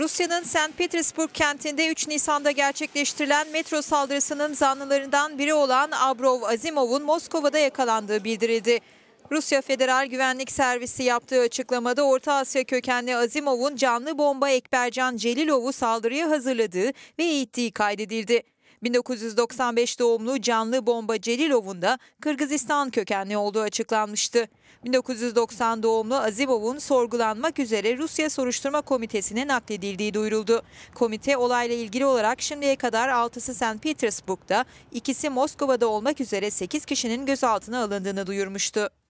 Rusya'nın St. Petersburg kentinde 3 Nisan'da gerçekleştirilen metro saldırısının zanlılarından biri olan Abrov Azimov'un Moskova'da yakalandığı bildirildi. Rusya Federal Güvenlik Servisi yaptığı açıklamada Orta Asya kökenli Azimov'un canlı bomba Ekbercan Celilov'u saldırıya hazırladığı ve eğittiği kaydedildi. 1995 doğumlu canlı bomba Celilov'un da Kırgızistan kökenli olduğu açıklanmıştı. 1990 doğumlu Azimov'un sorgulanmak üzere Rusya Soruşturma Komitesi'ne nakledildiği duyuruldu. Komite olayla ilgili olarak şimdiye kadar 6'sı St. Petersburg'da, ikisi Moskova'da olmak üzere 8 kişinin gözaltına alındığını duyurmuştu.